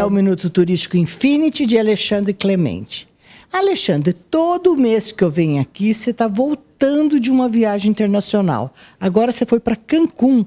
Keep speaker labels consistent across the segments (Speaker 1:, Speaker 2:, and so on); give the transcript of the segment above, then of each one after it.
Speaker 1: é o Minuto Turístico Infinity de Alexandre Clemente. Alexandre, todo mês que eu venho aqui, você está voltando de uma viagem internacional. Agora você foi para Cancún.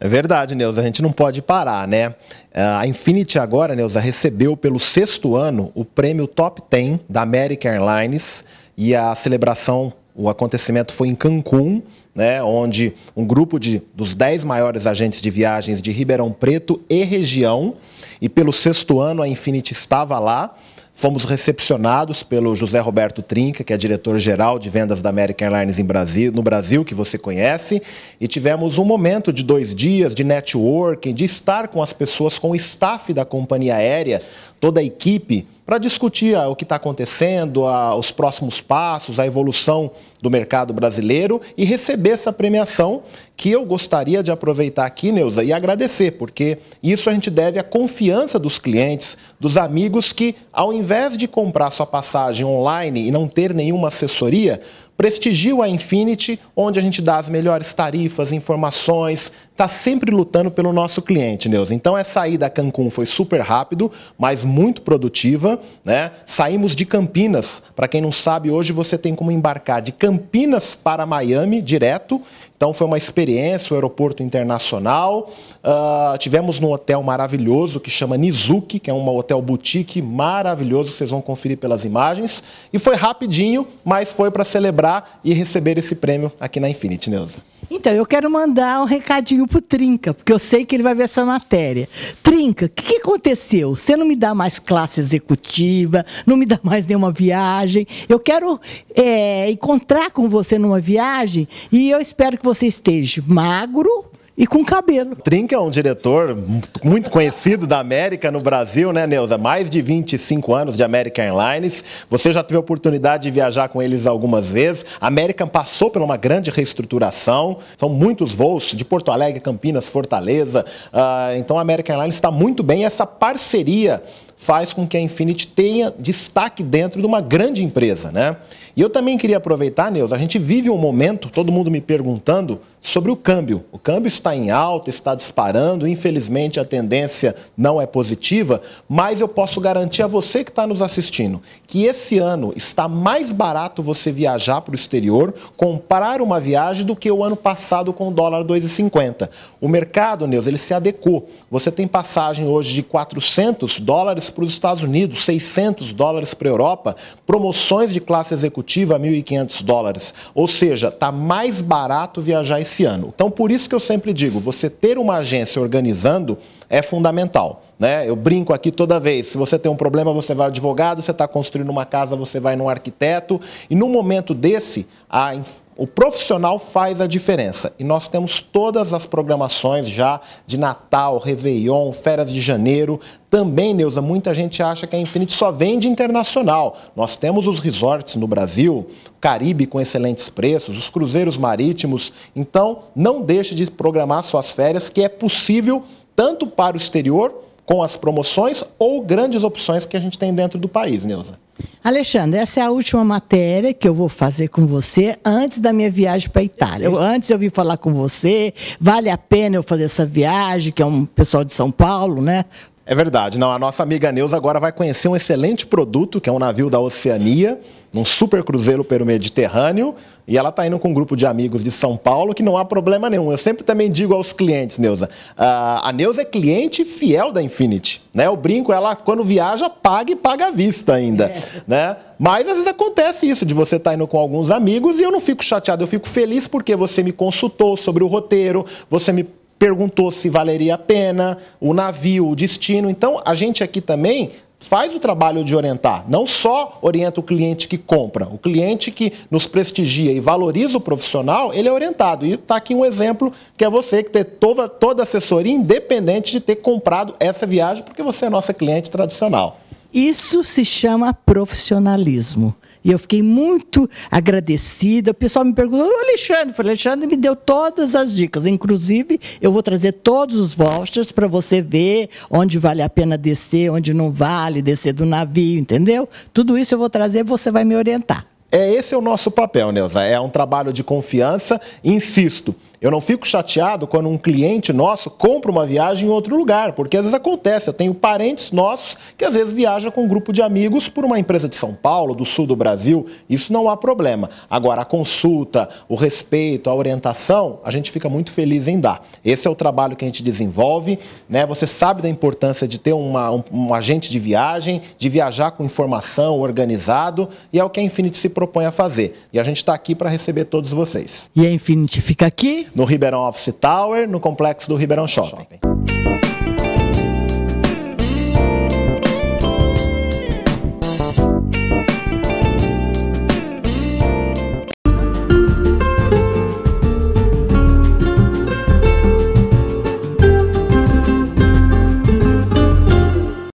Speaker 2: É verdade, Neuza, a gente não pode parar, né? Ah, a Infinity agora, Neuza, recebeu pelo sexto ano o prêmio Top 10 da American Airlines e a celebração o acontecimento foi em Cancún, né, onde um grupo de, dos dez maiores agentes de viagens de Ribeirão Preto e região, e pelo sexto ano a Infinity estava lá, Fomos recepcionados pelo José Roberto Trinca, que é diretor-geral de vendas da American Airlines Brasil, no Brasil, que você conhece, e tivemos um momento de dois dias de networking, de estar com as pessoas, com o staff da companhia aérea, toda a equipe para discutir ah, o que está acontecendo, ah, os próximos passos, a evolução do mercado brasileiro e receber essa premiação que eu gostaria de aproveitar aqui, Neuza, e agradecer, porque isso a gente deve à confiança dos clientes, dos amigos que, ao invés de comprar sua passagem online e não ter nenhuma assessoria, prestigio a Infinity, onde a gente dá as melhores tarifas, informações, está sempre lutando pelo nosso cliente, Neus. Então essa saída a Cancún foi super rápido, mas muito produtiva, né? Saímos de Campinas, para quem não sabe, hoje você tem como embarcar de Campinas para Miami direto então foi uma experiência, o aeroporto internacional. Uh, tivemos num hotel maravilhoso que chama Nizuki, que é um hotel boutique maravilhoso vocês vão conferir pelas imagens. E foi rapidinho, mas foi para celebrar e receber esse prêmio
Speaker 1: aqui na Infinity Neuza. Né, então, eu quero mandar um recadinho pro Trinca, porque eu sei que ele vai ver essa matéria. Trinca, o que, que, aconteceu? Você não me dá mais classe executiva, não me dá mais nenhuma viagem. Eu quero é, encontrar com você numa viagem e eu espero que você esteja magro, e com cabelo.
Speaker 2: Trinca é um diretor muito conhecido da América no Brasil, né, Neuza? Mais de 25 anos de American Airlines. Você já teve a oportunidade de viajar com eles algumas vezes. A American passou por uma grande reestruturação. São muitos voos de Porto Alegre, Campinas, Fortaleza. Uh, então a American Airlines está muito bem. Essa parceria faz com que a Infinity tenha destaque dentro de uma grande empresa, né? E eu também queria aproveitar, Neus. a gente vive um momento, todo mundo me perguntando sobre o câmbio. O câmbio está em alta, está disparando, infelizmente a tendência não é positiva, mas eu posso garantir a você que está nos assistindo que esse ano está mais barato você viajar para o exterior, comprar uma viagem do que o ano passado com o dólar 2,50. O mercado, Neus, ele se adequou. Você tem passagem hoje de 400 dólares para os Estados Unidos, 600 dólares para a Europa, promoções de classe executiva executiva 1.500 dólares. Ou seja, está mais barato viajar esse ano. Então, por isso que eu sempre digo, você ter uma agência organizando é fundamental. Né? Eu brinco aqui toda vez. Se você tem um problema, você vai ao advogado, você está construindo uma casa, você vai um arquiteto. E num momento desse, a, o profissional faz a diferença. E nós temos todas as programações já de Natal, Réveillon, Férias de Janeiro. Também, Neuza, muita gente acha que a Infinity só vende internacional. Nós temos os resorts no Brasil, Caribe com excelentes preços, os cruzeiros marítimos. Então, não deixe de programar suas férias, que é possível tanto para o exterior com as promoções ou grandes opções que a gente tem dentro do país, Neuza.
Speaker 1: Alexandre, essa é a última matéria que eu vou fazer com você antes da minha viagem para a Itália. Eu, antes eu vim falar com você, vale a pena eu fazer essa viagem, que é um pessoal
Speaker 2: de São Paulo, né? É verdade. Não, a nossa amiga Neuza agora vai conhecer um excelente produto, que é um navio da Oceania, um super cruzeiro pelo Mediterrâneo, e ela está indo com um grupo de amigos de São Paulo, que não há problema nenhum. Eu sempre também digo aos clientes, Neuza, ah, a Neuza é cliente fiel da Infinity, né? Eu brinco, ela quando viaja, paga e paga à vista ainda, é. né? Mas às vezes acontece isso, de você estar tá indo com alguns amigos e eu não fico chateado, eu fico feliz porque você me consultou sobre o roteiro, você me perguntou se valeria a pena, o navio, o destino. Então, a gente aqui também faz o trabalho de orientar. Não só orienta o cliente que compra, o cliente que nos prestigia e valoriza o profissional, ele é orientado. E está aqui um exemplo que é você que ter toda, toda assessoria, independente de
Speaker 1: ter comprado essa viagem, porque você é nossa cliente tradicional. Isso se chama profissionalismo. E eu fiquei muito agradecida. O pessoal me perguntou, o Alexandre, o falei, Alexandre me deu todas as dicas. Inclusive, eu vou trazer todos os vouchers para você ver onde vale a pena descer, onde não vale, descer do navio, entendeu? Tudo isso eu vou trazer, você vai me orientar. É esse é o nosso papel, Neuza. É um trabalho de confiança.
Speaker 2: Insisto, eu não fico chateado quando um cliente nosso compra uma viagem em outro lugar, porque às vezes acontece. Eu tenho parentes nossos que às vezes viajam com um grupo de amigos por uma empresa de São Paulo, do sul do Brasil. Isso não há problema. Agora, a consulta, o respeito, a orientação, a gente fica muito feliz em dar. Esse é o trabalho que a gente desenvolve. Né? Você sabe da importância de ter uma, um, um agente de viagem, de viajar com informação, organizado, e é o que a Infinity se propõe propõe a fazer. E a gente está aqui para receber todos vocês.
Speaker 1: E a Infinity fica aqui?
Speaker 2: No Ribeirão Office Tower, no complexo do Ribeirão Shopping. Shopping.